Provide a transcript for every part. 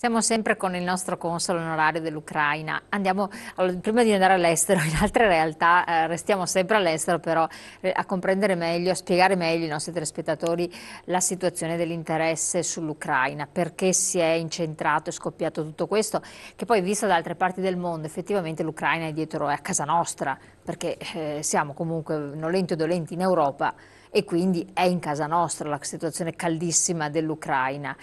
Siamo sempre con il nostro console onorario dell'Ucraina. Andiamo, allora, prima di andare all'estero, in altre realtà eh, restiamo sempre all'estero, però eh, a comprendere meglio, a spiegare meglio ai nostri telespettatori la situazione dell'interesse sull'Ucraina, perché si è incentrato e scoppiato tutto questo, che poi visto da altre parti del mondo effettivamente l'Ucraina è dietro, è a casa nostra, perché eh, siamo comunque nolenti o dolenti in Europa e quindi è in casa nostra la situazione caldissima dell'Ucraina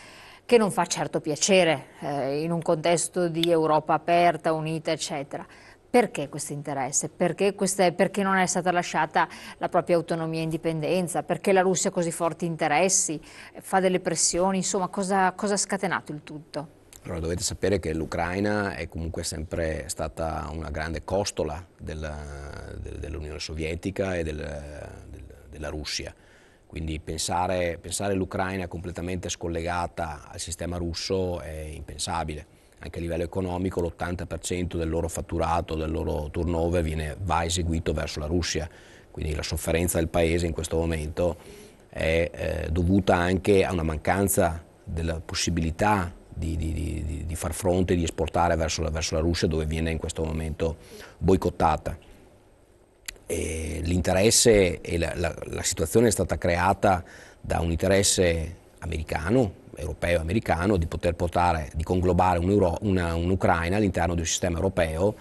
che non fa certo piacere eh, in un contesto di Europa aperta, unita, eccetera. Perché questo interesse? Perché, perché, non è stata lasciata la propria autonomia e indipendenza? Perché la Russia ha così forti interessi? Fa delle pressioni? Insomma, cosa, cosa ha scatenato il tutto? Allora, dovete sapere che l'Ucraina è comunque sempre stata una grande costola dell'Unione Sovietica e del, del, della Russia. Quindi pensare, pensare l'Ucraina completamente scollegata al sistema russo è impensabile. Anche a livello economico l'80% del loro fatturato, del loro turnover viene, va eseguito verso la Russia. Quindi la sofferenza del paese in questo momento è eh, dovuta anche a una mancanza della possibilità di, di, di, di far fronte, di esportare verso la, verso la Russia dove viene in questo momento boicottata eh, l'interesse e la, la, la situazione è stata creata da un interesse americano, europeo americano, di poter portare, di conglobare un Euro, una, un'Ucraina all'interno di un sistema europeo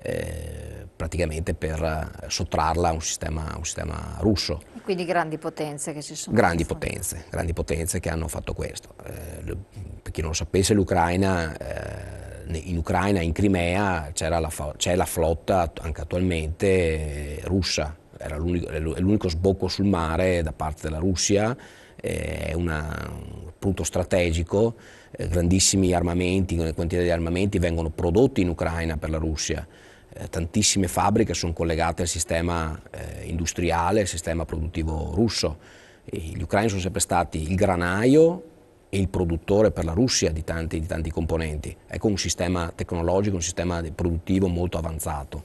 eh, praticamente per eh, sottrarla a un sistema, un sistema russo. E quindi grandi potenze che ci sono. Grandi potenze, grandi potenze che hanno fatto questo. Eh, per chi non lo sapesse l'Ucraina in Ucraina, in Crimea, la, c'è la flotta anche attualmente eh, russa, era l'unico, è l'unico sbocco sul mare da parte della Russia, eh, è una, un punto strategico, eh, grandissimi armamenti, quantità di armamenti vengono prodotti in Ucraina per la Russia tantissime fabbriche sono collegate al sistema industriale, al sistema produttivo russo. gli ucraini sono sempre stati il granaio e il produttore per la Russia di tanti, di tanti componenti. Ecco un sistema tecnologico, un sistema produttivo molto avanzato.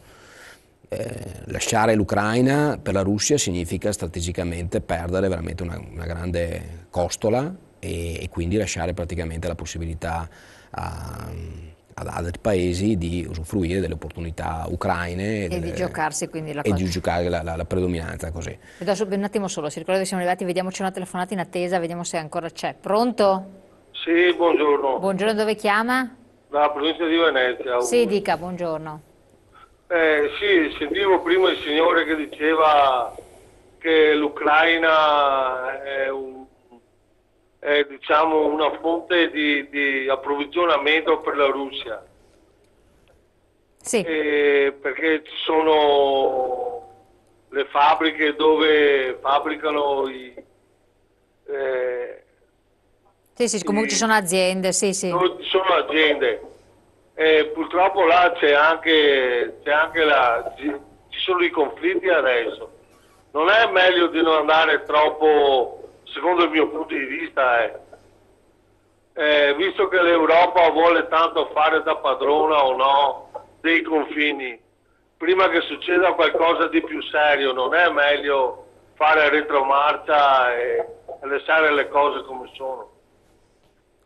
Eh, lasciare l'Ucraina per la Russia significa strategicamente perdere veramente una, una grande costola e, e, quindi lasciare praticamente la possibilità a ad altri paesi di usufruire delle opportunità ucraine e, delle, di giocarsi quindi la, e di giocare la, la, la, predominanza così. un attimo solo, si ricorda che siamo arrivati, vediamoci una telefonata in attesa, vediamo se ancora c'è. Pronto? Sì, buongiorno. Buongiorno, dove chiama? Dalla provincia di Venezia. Sì, dica, buongiorno. Eh, sì, sentivo prima il signore che diceva che l'Ucraina è un eh, diciamo una fonte di, di, approvvigionamento per la Russia. Sì. Eh, perché ci sono le fabbriche dove fabbricano i... Eh, sì, sì, comunque i, ci sono aziende, sì, sì. Ci sono aziende. Eh, purtroppo là c'è anche, anche la, ci sono i conflitti adesso. Non è meglio di non andare troppo secondo il mio punto di vista è eh. eh, visto che l'Europa vuole tanto fare da padrona o no dei confini, prima che succeda qualcosa di più serio, non è meglio fare retromarcia e lasciare le cose come sono?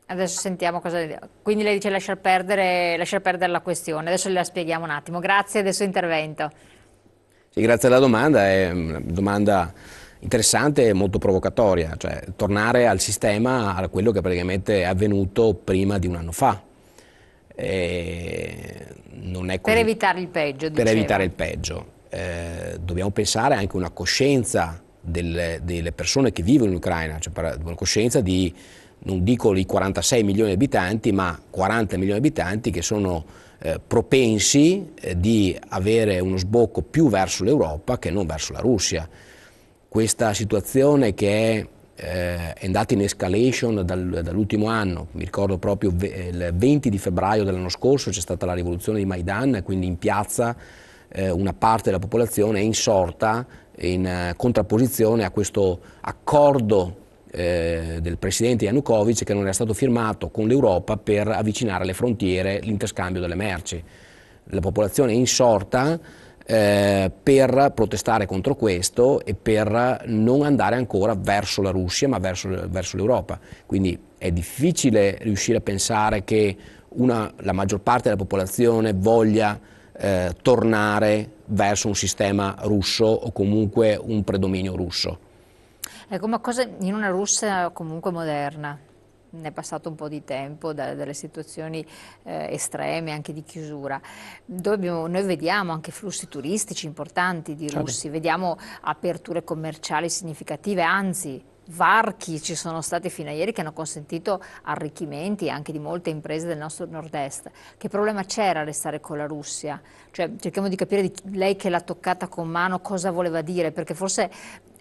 Adesso sentiamo cosa... Quindi lei dice lasciar perdere, lasciar perdere la questione, adesso la spieghiamo un attimo. Grazie del suo intervento. Sì, grazie alla domanda, è una domanda interessante e molto provocatoria, cioè tornare al sistema, a quello che praticamente è avvenuto prima di un anno fa. Così, per evitare il peggio. Per diceva. evitare il peggio. Eh, dobbiamo pensare anche a una coscienza delle, delle, persone che vivono in Ucraina, cioè una coscienza di, non dico i 46 milioni di abitanti, ma 40 milioni di abitanti che sono eh, propensi eh, di avere uno sbocco più verso l'Europa che non verso la Russia questa situazione che eh, è andata in escalation dal, dall'ultimo anno, mi ricordo proprio il 20 di febbraio dell'anno scorso c'è stata la rivoluzione di Maidan, quindi in piazza eh, una parte della popolazione è insorta in eh, contrapposizione a questo accordo del presidente Yanukovych che non era stato firmato con l'Europa per avvicinare alle frontiere l'interscambio delle merci. La popolazione è insorta eh, per protestare contro questo e per non andare ancora verso la Russia ma verso, verso l'Europa. Quindi è difficile riuscire a pensare che una, la maggior parte della popolazione voglia eh, tornare verso un sistema russo o comunque un predominio russo. Ecco, ma cosa in una Russia comunque moderna? è passato un po' di tempo da, dalle situazioni eh, estreme, anche di chiusura. Dobbiamo, noi vediamo anche flussi turistici importanti di certo. russi, certo. vediamo aperture commerciali significative, anzi varchi ci sono stati fino a ieri che hanno consentito arricchimenti anche di molte imprese del nostro nord-est. Che problema c'era a restare con la Russia? Cioè, cerchiamo di capire di lei che l'ha toccata con mano cosa voleva dire, perché forse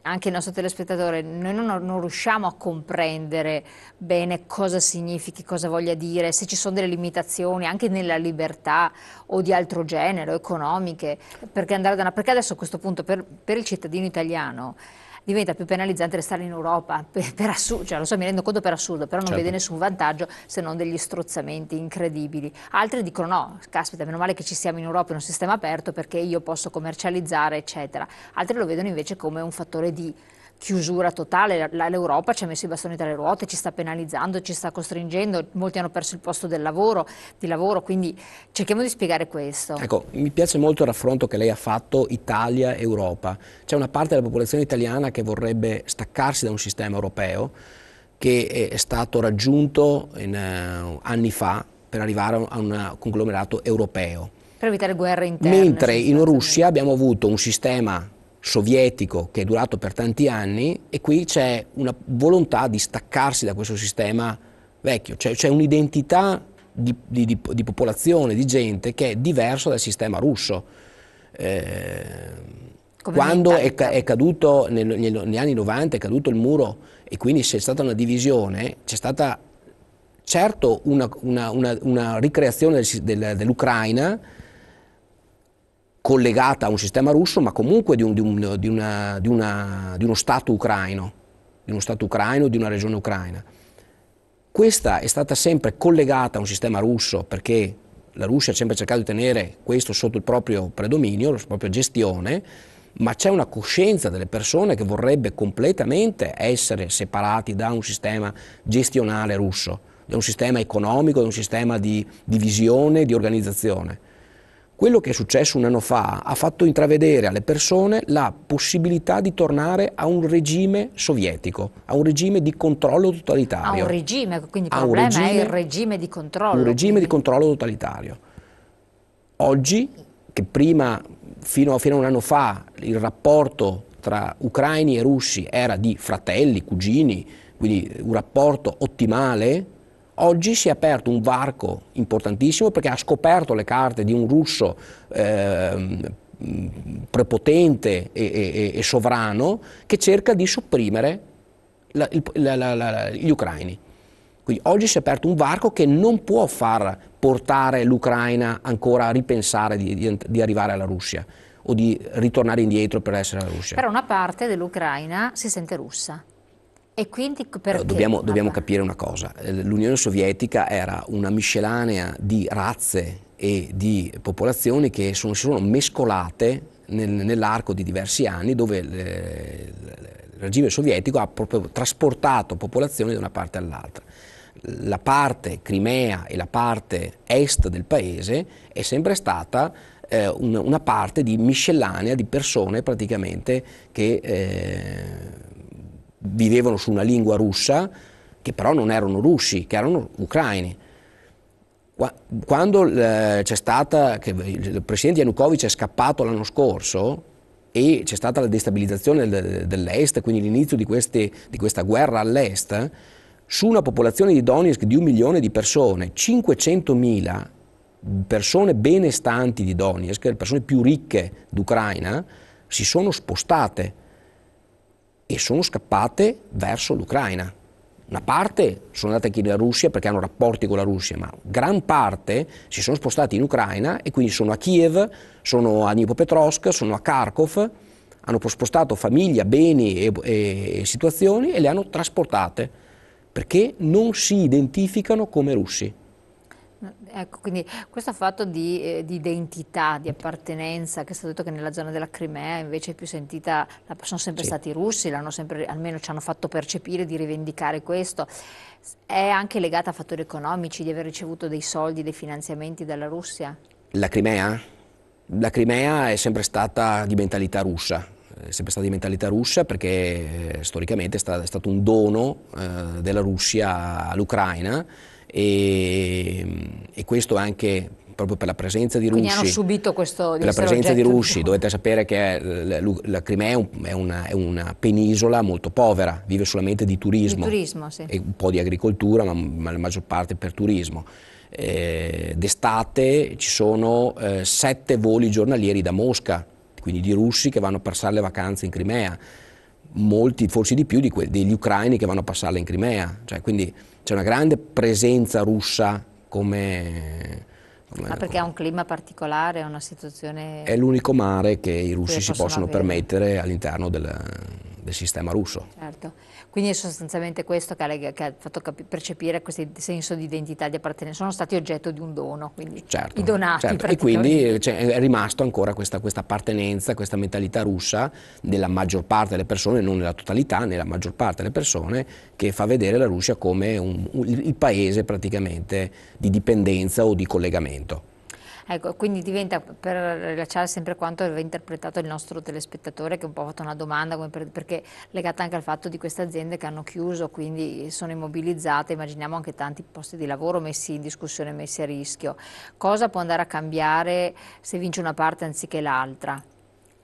anche il nostro telespettatore, noi non, non, riusciamo a comprendere bene cosa significhi, cosa voglia dire, se ci sono delle limitazioni anche nella libertà o di altro genere, economiche, perché andare da una... Perché adesso a questo punto per, per il cittadino italiano diventa più penalizzante restare in Europa, per, per assurdo, cioè, lo so, mi rendo conto per assurdo, però non certo. vede nessun vantaggio se non degli strozzamenti incredibili. Altri dicono no, caspita, meno male che ci siamo in Europa in un sistema aperto perché io posso commercializzare, eccetera. Altri lo vedono invece come un fattore di chiusura totale, l'Europa ci ha messo i bastoni tra le ruote, ci sta penalizzando, ci sta costringendo, molti hanno perso il posto del lavoro, di lavoro, quindi cerchiamo di spiegare questo. Ecco, mi piace molto il raffronto che lei ha fatto Italia-Europa. C'è una parte della popolazione italiana che vorrebbe staccarsi da un sistema europeo che è stato raggiunto in, uh, anni fa per arrivare a un conglomerato europeo. Per evitare guerre interne. Mentre in Russia abbiamo avuto un sistema sovietico che è durato per tanti anni e qui c'è una volontà di staccarsi da questo sistema vecchio, cioè c'è un'identità di, di, di, di popolazione, di gente che è diversa dal sistema russo. Eh, quando è, è, caduto, nel, negli anni 90 è caduto il muro e quindi c'è stata una divisione, c'è stata certo una, una, una, una ricreazione del, del, dell'Ucraina, collegata a un sistema russo, ma comunque di, un, di, un, di, una, di una, uno Stato ucraino, di uno Stato ucraino, di una regione ucraina. Questa è stata sempre collegata a un sistema russo perché la Russia ha sempre cercato di tenere questo sotto il proprio predominio, la propria gestione, ma c'è una coscienza delle persone che vorrebbe completamente essere separati da un sistema gestionale russo, da un sistema economico, da un sistema di, di visione, di organizzazione. Quello che è successo un anno fa ha fatto intravedere alle persone la possibilità di tornare a un regime sovietico, a un regime di controllo totalitario. A un regime, quindi il problema regime, è il regime di controllo. Un regime quindi. di controllo totalitario. Oggi, che prima, fino a, fino a un anno fa, il rapporto tra ucraini e russi era di fratelli, cugini, quindi un rapporto ottimale, Oggi si è aperto un varco importantissimo perché ha scoperto le carte di un russo eh, prepotente e, e, e, sovrano che cerca di sopprimere la, il, la, la, gli ucraini. Quindi oggi si è aperto un varco che non può far portare l'Ucraina ancora a ripensare di, di, di arrivare alla Russia o di ritornare indietro per essere la Russia. Però una parte dell'Ucraina si sente russa. E quindi perché? dobbiamo, dobbiamo capire una cosa, l'Unione Sovietica era una miscelanea di razze e di popolazioni che sono, sono mescolate nel, nell'arco di diversi anni dove le, il regime sovietico ha proprio trasportato popolazioni da una parte all'altra. La parte Crimea e la parte est del paese è sempre stata eh, una, una, parte di miscellanea di persone praticamente che eh, vivevano su una lingua russa, che però non erano russi, che erano ucraini. Quando eh, c'è stata, il presidente Yanukovych è scappato l'anno scorso e c'è stata la destabilizzazione dell'est, quindi l'inizio di, queste, di questa guerra all'est, su una popolazione di Donetsk di un milione di persone, 500.000 persone benestanti di Donetsk, le persone più ricche d'Ucraina, si sono spostate e sono scappate verso l'Ucraina. Una parte sono andate anche in Russia perché hanno rapporti con la Russia, ma gran parte si sono spostati in Ucraina e quindi sono a Kiev, sono a Dnipropetrovsk, sono a Kharkov, hanno spostato famiglia, beni e, e, e situazioni e le hanno trasportate perché non si identificano come russi. Ecco, quindi questo fatto di, eh, di, identità, di appartenenza, che è stato detto che nella zona della Crimea invece è più sentita, sono sempre sì. stati i russi, sempre, almeno ci hanno fatto percepire di rivendicare questo, è anche legata a fattori economici, di aver ricevuto dei soldi, dei finanziamenti dalla Russia? La Crimea? La Crimea è sempre stata di mentalità russa, è sempre stata di mentalità russa perché eh, storicamente è, è, stato un dono eh, della Russia all'Ucraina e, e questo anche proprio per la presenza di Russi. Quindi hanno subito questo Per la presenza di Russi, dovete sapere che eh, la, Crimea è, è, una, è, una, penisola molto povera, vive solamente di turismo. Di turismo sì. E un po' di agricoltura, ma, ma la maggior parte per turismo. Eh, d'estate ci sono eh, sette voli giornalieri da Mosca, quindi di russi che vanno a passare le vacanze in Crimea, molti, forse di più, di que- degli ucraini che vanno a passarle in Crimea. Cioè, quindi, c'è una grande presenza russa come... come Ma perché ha un clima particolare, è una situazione... È l'unico mare che i russi si possono avere. permettere all'interno del, del sistema russo. Certo, quindi è sostanzialmente questo che ha, che ha fatto percepire questo senso di identità, di appartenenza, sono stati oggetto di un dono, quindi certo, i donati. Certo. E quindi cioè, è rimasto ancora questa, questa, appartenenza, questa mentalità russa della maggior parte delle persone, non nella totalità, nella maggior parte delle persone, che fa vedere la Russia come un, un, il paese praticamente di dipendenza o di collegamento. Ecco, quindi diventa, per rilasciare sempre quanto aveva interpretato il nostro telespettatore, che un po' ha fatto una domanda, per, perché legata anche al fatto di queste aziende che hanno chiuso, quindi sono immobilizzate, immaginiamo anche tanti posti di lavoro messi in discussione, messi a rischio. Cosa può andare a cambiare se vince una parte anziché l'altra,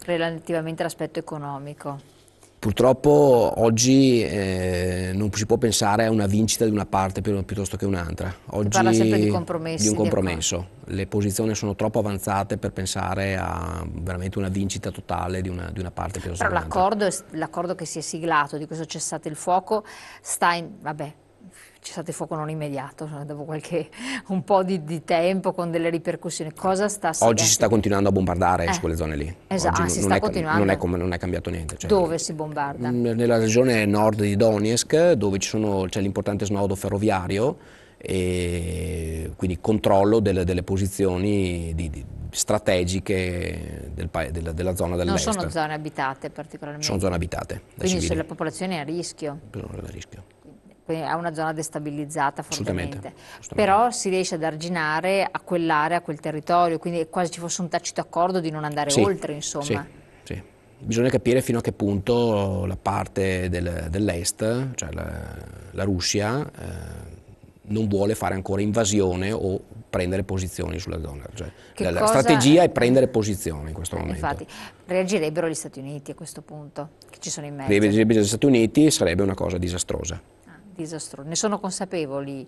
relativamente all'aspetto economico? Purtroppo oggi eh, non si può pensare a una vincita di una parte piuttosto che un'altra. Oggi si parla sempre di compromessi. Di un compromesso. Di Le posizioni sono troppo avanzate per pensare a veramente una vincita totale di una, di una parte piuttosto che un'altra. Però l'accordo che si è siglato di questo cessate il fuoco sta in, vabbè, cessate il fuoco non immediato, cioè, dopo qualche, un po' di, di, tempo con delle ripercussioni. Cosa sta succedendo? Oggi si sta continuando a bombardare eh. su quelle zone lì. Esatto, ah, si sta è, continuando. Non è, come, non è, cambiato niente. Cioè, dove si bombarda? Mm, nella regione nord di Donetsk, dove c'è l'importante snodo ferroviario e quindi controllo delle, delle posizioni di, di strategiche del della, della, zona dell'est. Non sono zone abitate particolarmente? Sono zone abitate. Quindi la popolazione è a rischio? È a rischio ha una zona destabilizzata fortemente, assolutamente, però si riesce ad arginare a quell'area, a quel territorio, quindi è quasi ci fosse un tacito accordo di non andare sì, oltre, insomma. Sì, sì. Bisogna capire fino a che punto la parte del, dell'est, cioè la, la Russia, eh, non vuole fare ancora invasione o prendere posizioni sulla zona. Cioè, la, la strategia è prendere posizione in questo momento. Infatti, reagirebbero gli Stati Uniti a questo punto, che ci sono in mezzo? Reagirebbero gli Stati Uniti sarebbe una cosa disastrosa disastroso. Ne sono consapevoli,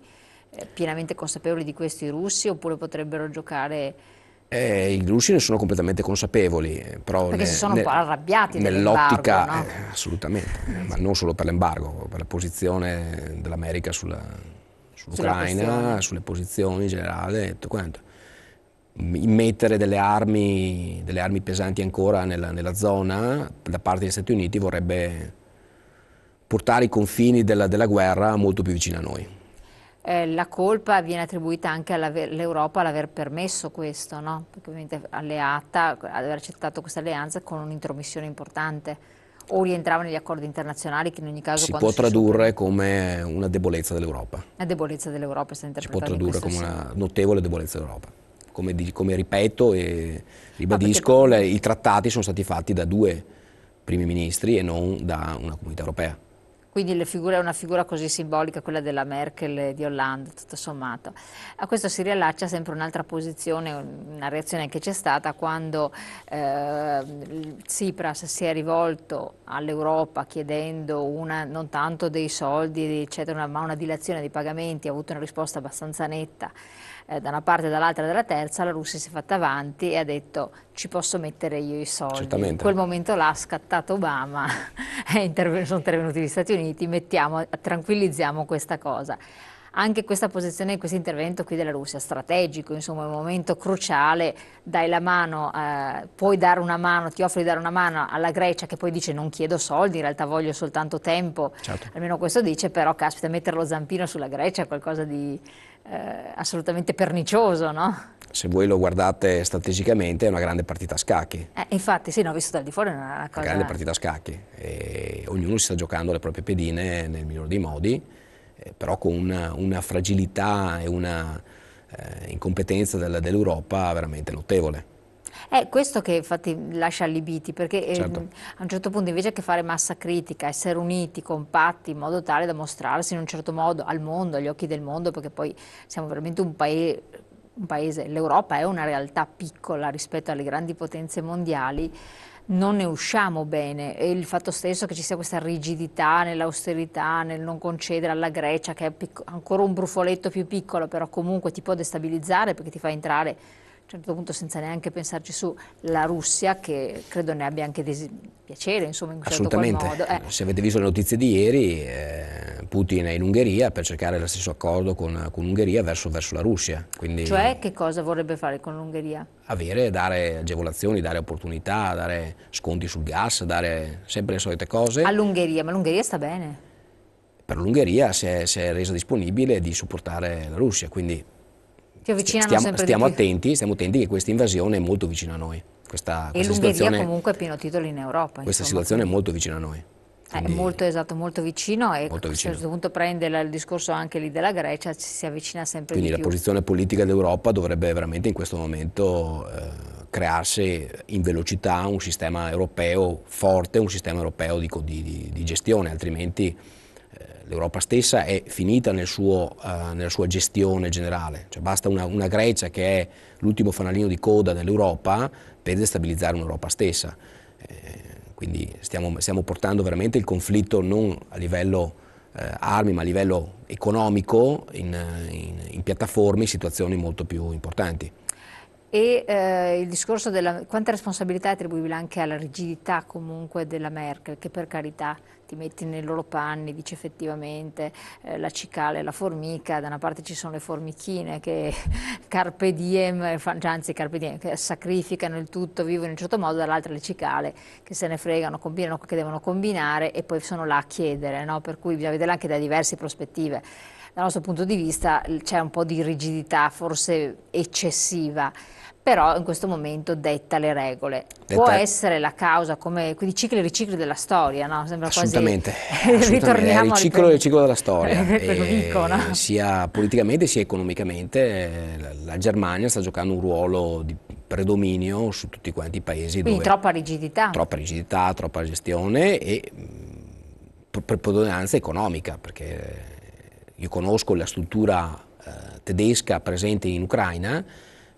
eh, pienamente consapevoli di questo i russi oppure potrebbero giocare... Eh, I russi ne sono completamente consapevoli, eh, però Perché ne, si sono ne, un po' arrabbiati nell'ottica, no? eh, assolutamente, eh, ma non solo per l'embargo, per la posizione dell'America sulla, sull'Ucraina, sulle posizioni in generale e tutto quanto. Mettere delle armi, delle armi pesanti ancora nella, nella zona da parte degli Stati Uniti vorrebbe portare i confini della, della guerra molto più vicino a noi. Eh, la colpa viene attribuita anche all'Europa all'aver permesso questo, no? perché ovviamente alleata, ad aver accettato questa alleanza con un'intromissione importante o rientrava negli accordi internazionali che in ogni caso... Si può si tradurre supera... come una debolezza dell'Europa. La debolezza dell'Europa è stata Si può tradurre come una notevole debolezza dell'Europa. Come, come, ripeto e ribadisco, perché... le, i trattati sono stati fatti da due primi ministri e non da una comunità europea quindi figure, una figura così simbolica, quella della Merkel di Hollande, tutto sommato. A questo si riallaccia sempre un'altra posizione, una reazione che c'è stata quando eh, Tsipras si è rivolto all'Europa chiedendo una, non tanto dei soldi, eccetera, ma una dilazione dei pagamenti, ha avuto una risposta abbastanza netta eh, da una parte, dall'altra e dalla terza, la Russia si è fatta avanti e ha detto ci posso mettere io i soldi. Certamente. In quel momento là ha scattato Obama, sono intervenuti gli Stati Uniti, mettiamo, tranquillizziamo questa cosa anche questa posizione, questo intervento qui della Russia, strategico, insomma, è un momento cruciale, dai la mano, eh, puoi dare una mano, ti offri di dare una mano alla Grecia che poi dice non chiedo soldi, in realtà voglio soltanto tempo, certo. almeno questo dice, però caspita, mettere lo zampino sulla Grecia è qualcosa di eh, assolutamente pernicioso, no? Se voi lo guardate strategicamente è una grande partita a scacchi. Eh, infatti, sì, no, visto dal di fuori è una cosa... Una grande partita a scacchi. E ognuno si sta giocando le proprie pedine nel migliore dei modi, eh, però con una, una, fragilità e una eh, incompetenza dell'Europa veramente notevole. È questo che infatti lascia allibiti, perché ehm, certo. eh, a un certo punto invece che fare massa critica, essere uniti, compatti, in modo tale da mostrarsi in un certo modo al mondo, agli occhi del mondo, perché poi siamo veramente un paese un paese, l'Europa è una realtà piccola rispetto alle grandi potenze mondiali, non ne usciamo bene e il fatto stesso che ci sia questa rigidità nell'austerità, nel non concedere alla Grecia, che è ancora un brufoletto più piccolo, però comunque ti può destabilizzare perché ti fa entrare a un certo punto senza neanche pensarci su la Russia che credo ne abbia anche piacere insomma in un certo assolutamente certo modo, eh. se avete visto le notizie di ieri eh, Putin è in Ungheria per cercare lo stesso accordo con, con l'Ungheria verso, verso, la Russia Quindi, cioè che cosa vorrebbe fare con l'Ungheria? avere, dare agevolazioni, dare opportunità dare sconti sul gas dare sempre le solite cose all'Ungheria, ma l'Ungheria sta bene per l'Ungheria si è, si è resa disponibile di supportare la Russia quindi ti avvicinano stiamo, sempre stiamo attenti, stiamo attenti che questa invasione è molto vicina a noi. Questa, e questa l'Ungheria comunque è pieno titolo in Europa. Questa situazione è molto vicina a noi. Quindi è molto esatto, molto vicino e molto vicino. a un certo punto prende il discorso anche lì della Grecia, ci si avvicina sempre Quindi di più. Quindi la posizione politica dell'Europa dovrebbe veramente in questo momento eh, crearsi in velocità un sistema europeo forte, un sistema europeo di, di, di gestione, altrimenti l'Europa stessa è finita nel suo, eh, nella sua gestione generale, cioè basta una, una Grecia che è l'ultimo fanalino di coda dell'Europa per destabilizzare un'Europa stessa. Eh, quindi stiamo, stiamo, portando veramente il conflitto non a livello eh, armi ma a livello economico in, in, in piattaforme, in situazioni molto più importanti e eh, il discorso della quanta responsabilità è attribuibile anche alla rigidità comunque della Merkel che per carità ti metti nei loro panni, dice effettivamente eh, la cicala e la formica, da una parte ci sono le formichine che carpe diem, eh, anzi carpe diem, che sacrificano il tutto, vivono in un certo modo, dall'altra le cicale che se ne fregano, combinano che devono combinare e poi sono là a chiedere, no? per cui bisogna vedere anche da diverse prospettive dal nostro punto di vista c'è un po' di rigidità forse eccessiva però in questo momento detta le regole. Detta... Può essere la causa, come quindi cicli e ricicli della storia, no? Sembra assolutamente, quasi... assolutamente. Ritorniamo il ciclo e il ciclo della storia. dico, eh, no? Sia politicamente sia economicamente eh, la Germania sta giocando un ruolo di predominio su tutti quanti i paesi. Quindi troppa rigidità. Troppa rigidità, troppa gestione e mm, preponderanza economica, perché io conosco la struttura eh, tedesca presente in Ucraina,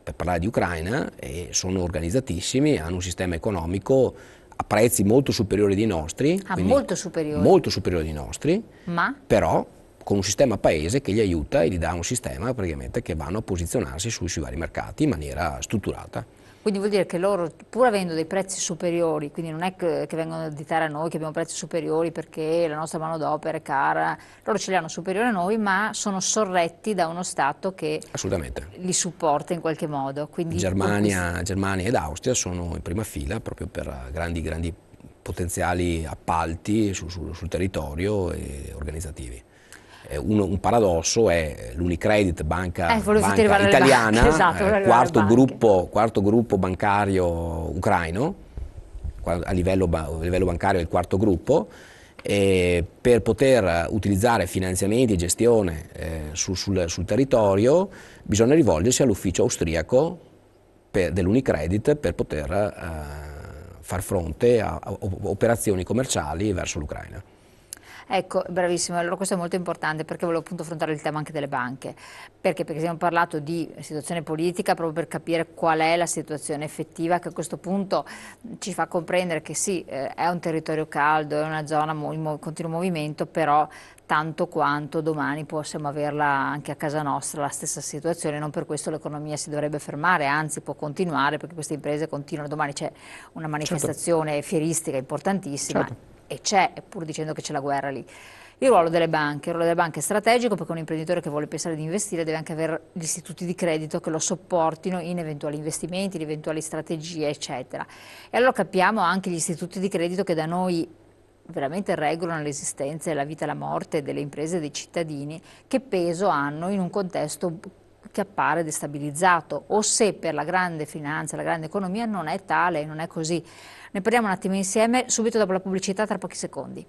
per parlare di Ucraina, e sono organizzatissimi, hanno un sistema economico a prezzi molto superiori dei nostri. Ah, molto superiori? Molto superiori ai nostri, Ma? però con un sistema paese che li aiuta e gli dà un sistema praticamente che vanno a posizionarsi su, sui vari mercati in maniera strutturata. Quindi vuol dire che loro, pur avendo dei prezzi superiori, quindi non è che, che vengono a ditare a noi che abbiamo prezzi superiori perché la nostra mano d'opera è cara, loro ce li hanno superiori a noi, ma sono sorretti da uno Stato che li supporta in qualche modo. Quindi Germania, Germania ed Austria sono in prima fila proprio per grandi, grandi potenziali appalti sul, sul, sul territorio e organizzativi un, un, paradosso è l'Unicredit, banca, eh, banca italiana, esatto, eh, quarto, gruppo, quarto gruppo bancario ucraino, a livello, a livello, bancario è il quarto gruppo, per poter utilizzare finanziamenti e gestione eh, su, sul, sul, territorio bisogna rivolgersi all'ufficio austriaco per, dell'Unicredit per poter eh, far fronte a, a operazioni commerciali verso l'Ucraina. Ecco, bravissimo, allora questo è molto importante perché volevo appunto affrontare il tema anche delle banche. Perché? Perché abbiamo parlato di situazione politica proprio per capire qual è la situazione effettiva che a questo punto ci fa comprendere che sì, eh, è un territorio caldo, è una zona in continuo movimento, però tanto quanto domani possiamo averla anche a casa nostra la stessa situazione, non per questo l'economia si dovrebbe fermare, anzi può continuare perché queste imprese continuano, domani c'è una certo. manifestazione certo. fieristica importantissima. Certo e c'è, pur dicendo che c'è la guerra lì. Il ruolo delle banche, il ruolo delle banche è strategico perché un imprenditore che vuole pensare di investire deve anche avere gli istituti di credito che lo sopportino in eventuali investimenti, in eventuali strategie, eccetera. E allora capiamo anche gli istituti di credito che da noi veramente regolano l'esistenza e la vita e la morte delle imprese e dei cittadini, che peso hanno in un contesto che appare destabilizzato o se per la grande finanza, la grande economia non è tale, non è così. Ne parliamo un attimo insieme subito dopo la pubblicità tra pochi secondi.